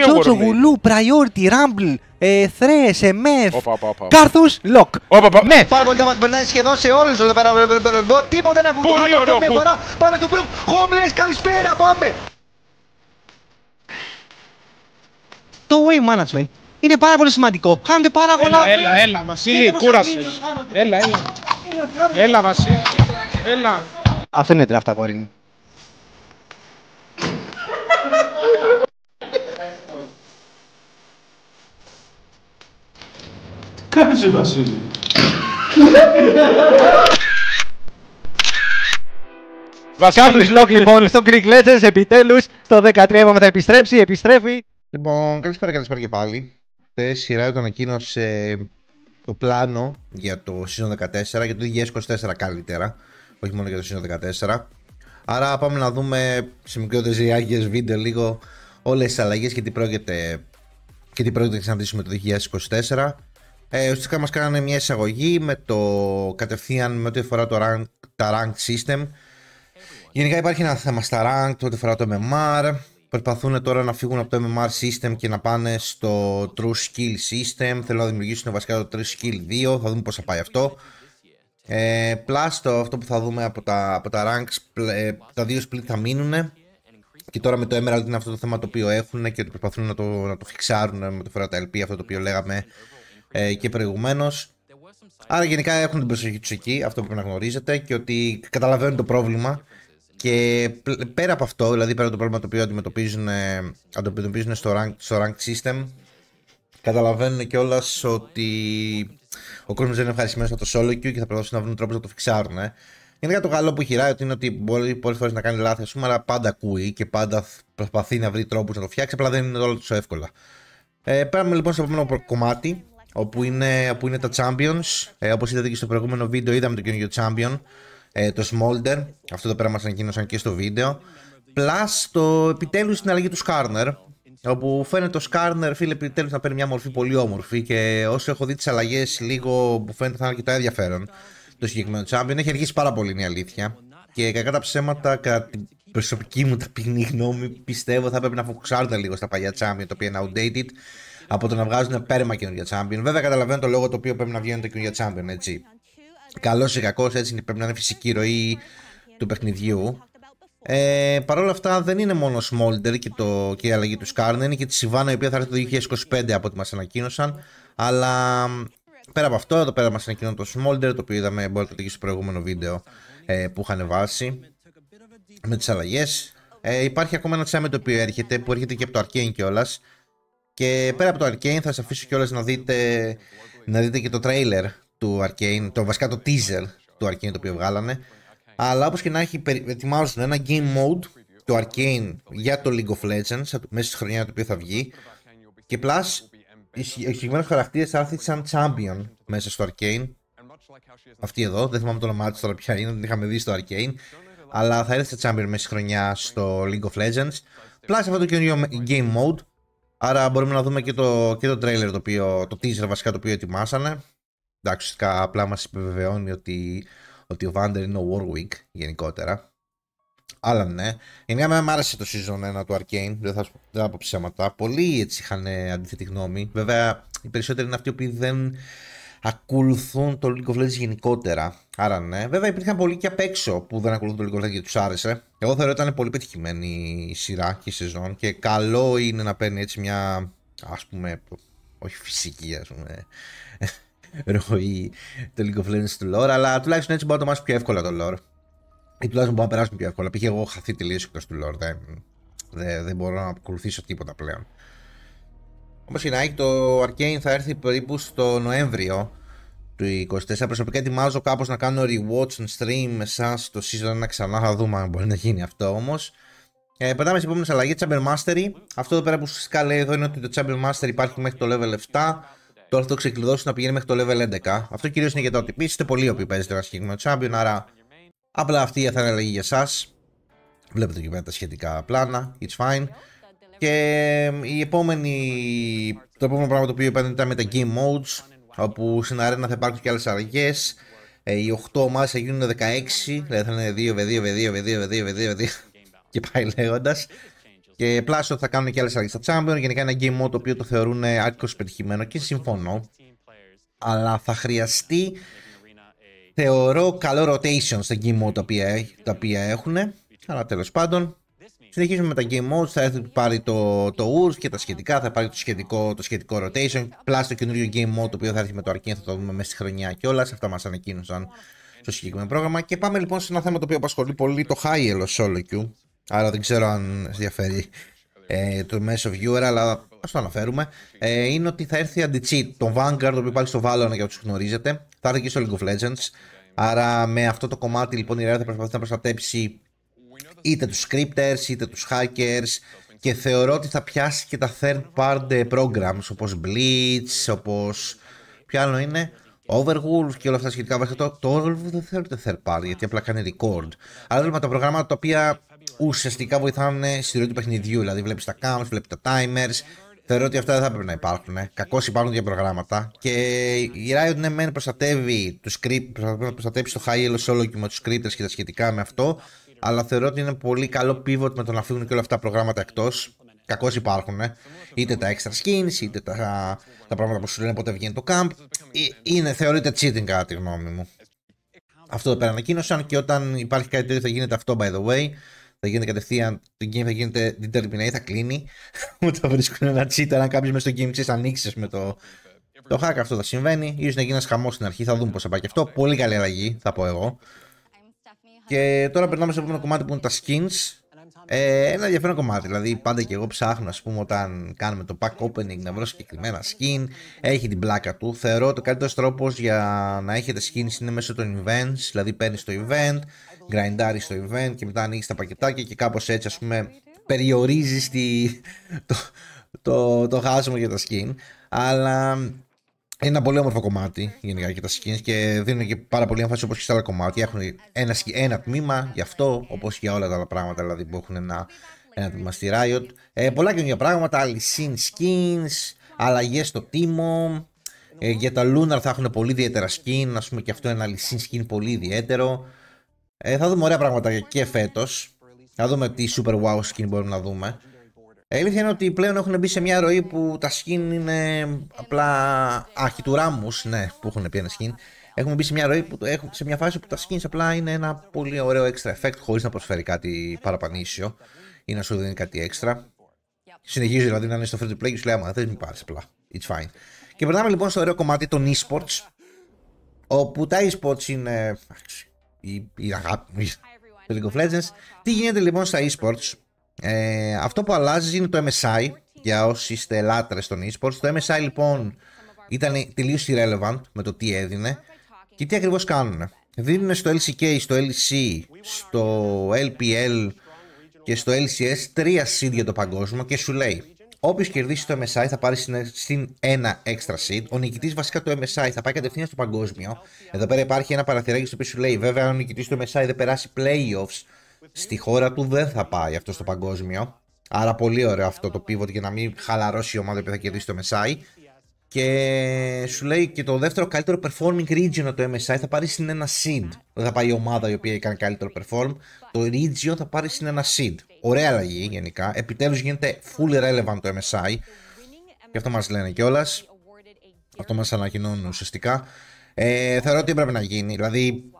Τσοτσογουλού, γουλού, Rumble, ράμπλ, Θρέ, MF, Κάρθους, λοκ, Ναι. Πάρα πολύ καλά, περνάει σχεδόν σε όλους εδώ πέρα. Τίποτα να βγουν. Πολύ ωραίο. Πάμε το πρώτο. Homeless, καλησπέρα, πάμε. Το way management είναι πάρα πολύ σημαντικό. Χάνονται πάρα πολλά. Έλα, έλα, Βασίλη, κούρασε. Έλα, έλα. Έλα, Βασίλη. Έλα. Αυτό είναι τραυτά, κορίνη. Κάτσε Βασίλη. Κάποιος Λόκ λοιπόν στο Greek Legends επιτέλους στο 13 θα επιστρέψει, επιστρέφει. Λοιπόν, καλησπέρα καλησπέρα και πάλι. Χθες η Riot ανακοίνωσε το πλάνο για το Season 14, για το 2024 καλύτερα, όχι μόνο για το Season 14. Άρα πάμε να δούμε σε μικρότερες ριάγες βίντεο λίγο όλες τις αλλαγές και τι πρόκειται, και τι πρόκειται να συναντήσουμε το 2024. Ε, ουσιαστικά μας κάνανε μια εισαγωγή με το κατευθείαν με ό,τι αφορά το rank, τα rank system. Γενικά υπάρχει ένα θέμα στα rank, ό,τι αφορά το MMR. Προσπαθούν τώρα να φύγουν από το MMR system και να πάνε στο true skill system. Θέλουν να δημιουργήσουν βασικά το true skill 2. Θα δούμε πώς θα πάει αυτό. Ε, το αυτό που θα δούμε από τα, από τα ranks, ε, τα δύο split θα μείνουν. Και τώρα με το Emerald είναι αυτό το θέμα το οποίο έχουν και ότι προσπαθούν να το, να το φιξάρουν με το φορά τα LP, αυτό το οποίο λέγαμε ε, και προηγουμένως. Άρα γενικά έχουν την προσοχή τους εκεί, αυτό πρέπει να γνωρίζετε και ότι καταλαβαίνουν το πρόβλημα και πέρα από αυτό, δηλαδή πέρα από το πρόβλημα το οποίο αντιμετωπίζουν, ε, αντιμετωπίζουν στο, rank, στο rank system καταλαβαίνουν κιόλας ότι ο κόσμος δεν είναι ευχαριστημένος από το solo queue και θα προσπαθήσουν να βρουν τρόπο να το φιξάρουν. Ε. Γενικά το καλό που χειράει ότι είναι ότι μπορεί πολλές φορές να κάνει λάθη, πούμε, αλλά πάντα ακούει και πάντα προσπαθεί να βρει τρόπους να το φτιάξει, απλά δεν είναι όλο τόσο εύκολα. Ε, πέραμε λοιπόν στο επόμενο κομμάτι, όπου είναι, είναι τα Champions. Ε, Όπως είδατε και στο προηγούμενο βίντεο, είδαμε το καινούργιο Champion, ε, το Smolder. Αυτό το πέρα μας ανακοίνωσαν και στο βίντεο. Plus το επιτέλους στην αλλαγή του Skarner. Όπου φαίνεται το Skarner, φίλε, επιτέλους να παίρνει μια μορφή πολύ όμορφη. Και όσο έχω δει τις αλλαγές, λίγο που φαίνεται θα είναι αρκετά ενδιαφέρον το συγκεκριμένο Champion. Έχει αργήσει πάρα πολύ, είναι η αλήθεια. Και κακά τα ψέματα, κατά την προσωπική μου ταπεινή γνώμη, πιστεύω θα πρέπει να φοκουσάρουν λίγο στα παλιά τσάμια, το οποίο είναι outdated από το να βγάζουν πέρμα καινούργια Champion. Βέβαια, καταλαβαίνω το λόγο το οποίο πρέπει να βγαίνουν τα καινούργια Champion, έτσι. Καλός ή κακός, έτσι πρέπει να είναι φυσική ροή του παιχνιδιού. Ε, Παρ' όλα αυτά, δεν είναι μόνο Smolder και, το, και η αλλαγή του Σκάρνερ, είναι και τη Σιβάνα η οποία θα έρθει το 2025 από ό,τι μας ανακοίνωσαν. Αλλά πέρα από αυτό, εδώ πέρα μας ανακοίνωσε το Smolder, το οποίο είδαμε, μπορείτε να το στο προηγούμενο βίντεο ε, που είχαν βάσει με τις αλλαγές. Ε, υπάρχει ακόμα ένα τσάμε το οποίο έρχεται, που έρχεται και από το Arcane κιόλας, και πέρα από το Arcane θα σας αφήσω κιόλας να δείτε, να δείτε και το trailer του Arcane, το βασικά το teaser του Arcane το οποίο βγάλανε. Αλλά όπως και να έχει, ετοιμάζουν ένα game mode του Arcane για το League of Legends μέσα στη χρονιά το οποίο θα βγει. Και plus, οι συγκεκριμένες χαρακτήρες έρθει σαν champion μέσα στο Arcane. Αυτή εδώ, δεν θυμάμαι το όνομά της τώρα πια είναι, την είχαμε δει στο Arcane. Αλλά θα έρθει σαν champion μέσα στη χρονιά στο League of Legends. Plus αυτό το καινούριο game mode Άρα μπορούμε να δούμε και το, και το trailer, το, οποίο, το teaser βασικά το οποίο ετοιμάσανε. Εντάξει, απλά μας επιβεβαιώνει ότι, ότι ο Βάντερ είναι ο Warwick γενικότερα. Αλλά ναι, γενικά με άρεσε το season 1 του Arcane, δεν θα, δεν θα πω ψέματα. Πολλοί έτσι είχαν αντίθετη γνώμη. Βέβαια, οι περισσότεροι είναι αυτοί που δεν ακολουθούν το League of Legends γενικότερα. Άρα ναι. Βέβαια υπήρχαν πολλοί και απ' έξω που δεν ακολουθούν το League of Legends και τους άρεσε. Εγώ θεωρώ ότι ήταν πολύ πετυχημένη η σειρά και η σεζόν και καλό είναι να παίρνει έτσι μια ας πούμε, όχι φυσική ας πούμε, ροή το League of Legends του lore, αλλά τουλάχιστον έτσι μπορεί να το μάθεις πιο εύκολα το lore. Ή τουλάχιστον μπορεί να περάσουμε πιο εύκολα. Πήγε εγώ χαθεί λύση εκτός του lore. Δεν, δεν μπορώ να ακολουθήσω τίποτα πλέον. Όπως και να το Arcane θα έρθει περίπου στο Νοέμβριο του 24. Προσωπικά ετοιμάζω κάπως να κάνω rewatch and stream εσά το season 1 ξανά. Θα δούμε αν μπορεί να γίνει αυτό όμως. Ε, περνάμε στην επόμενη αλλαγή, Chamber Mastery. Αυτό εδώ πέρα που φυσικά λέει εδώ είναι ότι το Chamber Mastery υπάρχει μέχρι το level 7. Τώρα θα το ξεκλειδώσει να πηγαίνει μέχρι το level 11. Αυτό κυρίως είναι για τα ότι είστε πολλοί οποίοι παίζετε ένα συγκεκριμένο Champion, άρα απλά αυτή θα είναι αλλαγή για εσά. Βλέπετε και πέρα τα σχετικά πλάνα. It's fine. Και η επόμενη, το επόμενο πράγμα το οποίο είπατε ήταν με τα game modes, όπου στην αρένα θα υπάρξουν και άλλες αλλαγές. Ε, οι 8 ομάδες θα γίνουν 16, δηλαδή θα ειναι 2 με 2 με 2 2 με 2 2 και πάει λέγοντας. Και πλάσιο θα κάνουν και άλλες αλλαγές στα Champions Γενικά ένα game mode το οποίο το θεωρούν ε, άρκως πετυχημένο και συμφωνώ. Αλλά θα χρειαστεί θεωρώ καλό rotation στα game mode τα οποία, τα οποία έχουν. Αλλά τέλος πάντων Συνεχίζουμε με τα game modes, θα έρθει πάρει το, το URSS και τα σχετικά, θα πάρει το σχετικό, το σχετικό rotation, plus το καινούριο game mode το οποίο θα έρθει με το Arcane, θα το δούμε μέσα στη χρονιά και όλα, αυτά μας ανακοίνωσαν στο συγκεκριμένο πρόγραμμα. Και πάμε λοιπόν σε ένα θέμα το οποίο απασχολεί πολύ το high elo solo queue, άρα δεν ξέρω αν ενδιαφέρει ε, το μέσο viewer, αλλά ας το αναφέρουμε. Ε, είναι ότι θα ερθει αντι anti-cheat, το Vanguard, το οποίο υπάρχει στο Valorant για όσους γνωρίζετε, θα έρθει και στο League of Legends. Άρα με αυτό το κομμάτι λοιπόν η Rare θα προσπαθήσει να προστατέψει είτε τους scripters είτε τους hackers και θεωρώ ότι θα πιάσει και τα third party programs όπως Blitz, όπως ποιο άλλο είναι Overwolf και όλα αυτά σχετικά βασικά το, το Overwolf δεν θεωρείται third party γιατί απλά κάνει record αλλά δηλαδή, βλέπουμε τα προγράμματα τα οποία ουσιαστικά βοηθάνε στη ροή του παιχνιδιού δηλαδή βλέπεις τα counts, βλέπεις τα timers Θεωρώ ότι αυτά δεν θα πρέπει να υπάρχουν. Κακώς υπάρχουν για προγράμματα. Και η Riot ναι, προστατεύει, το προστατεύει στο high elo όλο και με τους scripters και τα σχετικά με αυτό, αλλά θεωρώ ότι είναι πολύ καλό pivot με το να φύγουν και όλα αυτά τα προγράμματα εκτός. Κακώς υπάρχουν. Ε. Είτε τα extra skins, είτε τα, τα πράγματα που σου λένε πότε βγαίνει το camp. Ε, είναι, θεωρείται cheating κατά τη γνώμη μου. Αυτό εδώ πέρα ανακοίνωσαν και όταν υπάρχει κάτι τέτοιο θα γίνεται αυτό by the way. Θα γίνεται κατευθείαν, το game θα γίνεται determinate, θα κλείνει. όταν θα βρίσκουν ένα cheater αν κάποιος μέσα στο game ξέρεις ανοίξεις με το, το hack. Αυτό θα συμβαίνει. σω να γίνει ένας χαμός στην αρχή, θα δούμε πώς θα πάει και αυτό. Πολύ καλή αλλαγή, θα πω εγώ. Και τώρα περνάμε στο επόμενο κομμάτι που είναι τα skins. Ε, ένα ενδιαφέρον κομμάτι. Δηλαδή, πάντα και εγώ ψάχνω, ας πούμε, όταν κάνουμε το pack opening να βρω συγκεκριμένα skin. Έχει την πλάκα του. Θεωρώ το καλύτερος τρόπος για να έχετε skins είναι μέσω των events. Δηλαδή, παίρνεις το event, grindάρει το event και μετά ανοίγεις τα πακετάκια και κάπως έτσι, ας πούμε, περιορίζεις το, το, για τα skin. Αλλά είναι ένα πολύ όμορφο κομμάτι γενικά και τα skins και δίνουν και πάρα πολύ έμφαση όπως και στα άλλα κομμάτια. Έχουν ένα, ένα τμήμα γι' αυτό, όπως και για όλα τα άλλα πράγματα δηλαδή που έχουν ένα, ένα τμήμα στη Riot. Ε, πολλά καινούργια πράγματα, αλυσίν skins, αλλαγές στο τίμο. Ε, για τα Lunar θα έχουν πολύ ιδιαίτερα skin, ας πούμε και αυτό ένα αλυσίν skin πολύ ιδιαίτερο. Ε, θα δούμε ωραία πράγματα και φέτος. Θα δούμε τι super wow skin μπορούμε να δούμε. Ε, η αλήθεια είναι ότι πλέον έχουν μπει σε μια ροή που τα skin είναι απλά. αρχιτουράμους, ναι, που έχουν πει ένα skin. Έχουμε μπει σε μια, ροή που, σε μια φάση που τα skins απλά είναι ένα πολύ ωραίο extra effect χωρίς να προσφέρει κάτι παραπανήσιο ή να σου δίνει κάτι extra. Συνεχίζει δηλαδή να είναι στο free to play και σου λέει: Άμα θες μην πάρει απλά. It's fine. Και περνάμε λοιπόν στο ωραίο κομμάτι των e-sports. Όπου τα e-sports είναι. η, η αγάπη μου. Το League of Legends. Τι γίνεται λοιπόν στα e ε, αυτό που αλλάζει είναι το MSI, για όσοι είστε λάτρες των e Το MSI λοιπόν ήταν τελείως irrelevant με το τι έδινε και τι ακριβώς κάνουν. Δίνουν στο LCK, στο LC, στο LPL και στο LCS τρία seed για το παγκόσμιο και σου λέει Όποιος κερδίσει το MSI θα πάρει στην ένα extra seed. Ο νικητής βασικά το MSI θα πάει κατευθείαν στο παγκόσμιο. Εδώ πέρα υπάρχει ένα παραθυράκι στο οποίο σου λέει: Βέβαια, αν ο νικητής του MSI δεν περάσει playoffs, στη χώρα του δεν θα πάει αυτό στο παγκόσμιο. Άρα πολύ ωραίο αυτό το pivot για να μην χαλαρώσει η ομάδα που θα κερδίσει το MSI. Και σου λέει και το δεύτερο καλύτερο performing region το MSI θα πάρει στην ένα seed. Δεν θα πάει η ομάδα η οποία έκανε καλύτερο perform. Το region θα πάρει στην ένα seed. Ωραία αλλαγή γενικά. Επιτέλους γίνεται full relevant το MSI. Και αυτό μας λένε κιόλας. Αυτό μας ανακοινώνουν ουσιαστικά. Ε, θεωρώ ότι έπρεπε να γίνει. Δηλαδή,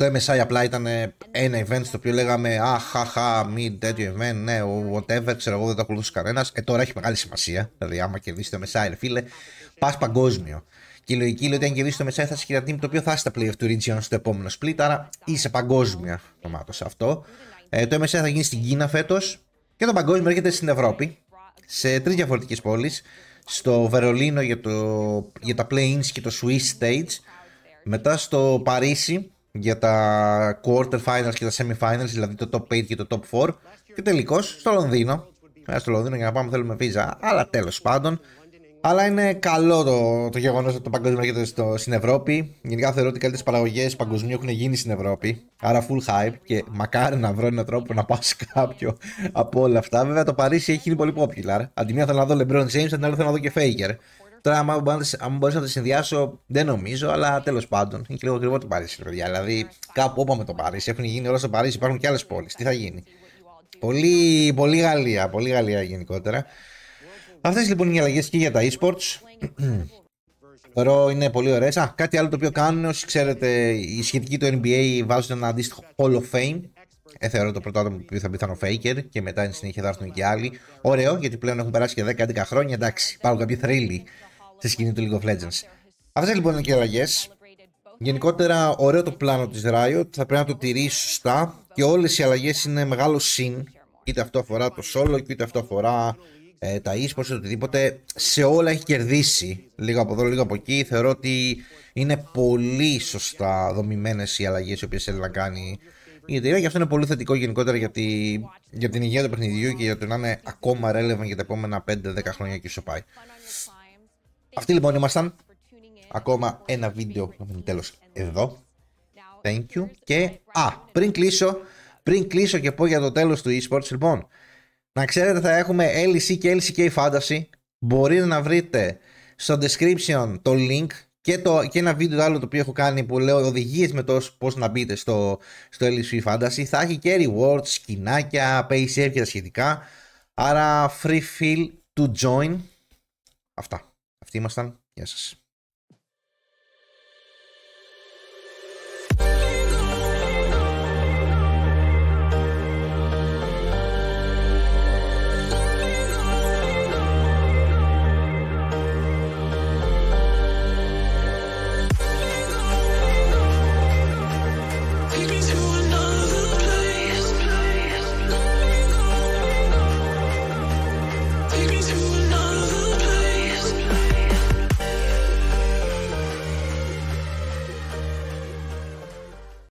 το MSI απλά ήταν ε, ένα event στο οποίο λέγαμε Αχ, αχ, μη τέτοιο event, ναι, whatever, ξέρω εγώ δεν το ακολουθούσε κανένας. Ε, τώρα έχει μεγάλη σημασία. Δηλαδή, άμα κερδίσει το MSI, ρε φίλε, πας παγκόσμιο. Και η λογική λέει ότι αν κερδίσει το MSI θα είσαι team το οποίο θα είσαι στα of του Region στο επόμενο split. Άρα είσαι παγκόσμια αυτομάτω αυτό. Ε, το MSI θα γίνει στην Κίνα φέτος και το παγκόσμιο έρχεται στην Ευρώπη σε τρεις διαφορετικές πόλεις. Στο Βερολίνο για, το, για τα play-ins και το Swiss Stage. Μετά στο Παρίσι για τα quarter finals και τα semi-finals, δηλαδή το top 8 και το top 4 και τελικώς στο Λονδίνο ε, στο Λονδίνο για να πάμε θέλουμε visa, αλλά τέλος πάντων αλλά είναι καλό το, το γεγονός ότι το παγκόσμιο έρχεται στο, στην Ευρώπη. Γενικά θεωρώ ότι οι καλύτερες παραγωγές παγκοσμίου έχουν γίνει στην Ευρώπη. Άρα full hype και μακάρι να βρω έναν τρόπο να πάω σε κάποιο από όλα αυτά. Βέβαια το Παρίσι έχει γίνει πολύ popular. Αντί μία θέλω να δω LeBron James, την άλλη θέλω να δω και Faker. Τώρα, αν μπορεί μπορούσα να το συνδυάσω, δεν νομίζω, αλλά τέλος πάντων. Είναι και λίγο ακριβό το Παρίσι, παιδιά. Δηλαδή, κάπου όπαμε το Παρίσι. Έχουν γίνει όλα στο Παρίσι, υπάρχουν και άλλες πόλεις. Τι θα γίνει. Πολύ, πολύ Γαλλία, πολύ Γαλλία γενικότερα. Αυτές λοιπόν είναι οι αλλαγές και για τα e-sports. Θεωρώ είναι πολύ ωραίες. Α, κάτι άλλο το οποίο κάνουν, όσοι ξέρετε, οι σχετικοί του NBA βάζουν ένα αντίστοιχο Hall of Fame. Ε, θεωρώ το πρώτο άτομο που θα πιθανό Faker και μετά εν συνέχεια θα έρθουν και άλλοι. Ωραίο, γιατί πλέον έχουν περάσει και 10-11 χρόνια. Εντάξει, υπάρχουν κάποιοι θρύλοι στη σκηνή του League of Legends. Αυτές λοιπόν είναι και οι αλλαγές. Γενικότερα, ωραίο το πλάνο της Riot. Θα πρέπει να το τηρεί σωστά και όλες οι αλλαγές είναι μεγάλο συν. Είτε αυτό αφορά το solo, είτε αυτό αφορά ε, τα e-sports, οτιδήποτε. Σε όλα έχει κερδίσει. Λίγο από εδώ, λίγο από εκεί. Θεωρώ ότι είναι πολύ σωστά δομημένες οι αλλαγές οι οποίες θέλει να κάνει η εταιρεία. και αυτό είναι πολύ θετικό γενικότερα για, τη, για την υγεία του παιχνιδιού και για το να είναι ακόμα relevant για τα επόμενα 5-10 χρόνια και ίσω πάει. Αυτοί λοιπόν ήμασταν. Ακόμα ένα βίντεο να τέλος εδώ. Thank you. Και α, πριν κλείσω, πριν κλείσω και πω για το τέλος του eSports, λοιπόν, να ξέρετε θα έχουμε LC και LCK Fantasy. Μπορείτε να βρείτε στο description το link και, το, και ένα βίντεο άλλο το οποίο έχω κάνει που λέω οδηγίες με το πώς να μπείτε στο, στο LC Fantasy. Θα έχει και rewards, σκηνάκια, pay share και τα σχετικά. Άρα free feel to join. Αυτά. Αυτοί ήμασταν. Γεια σας.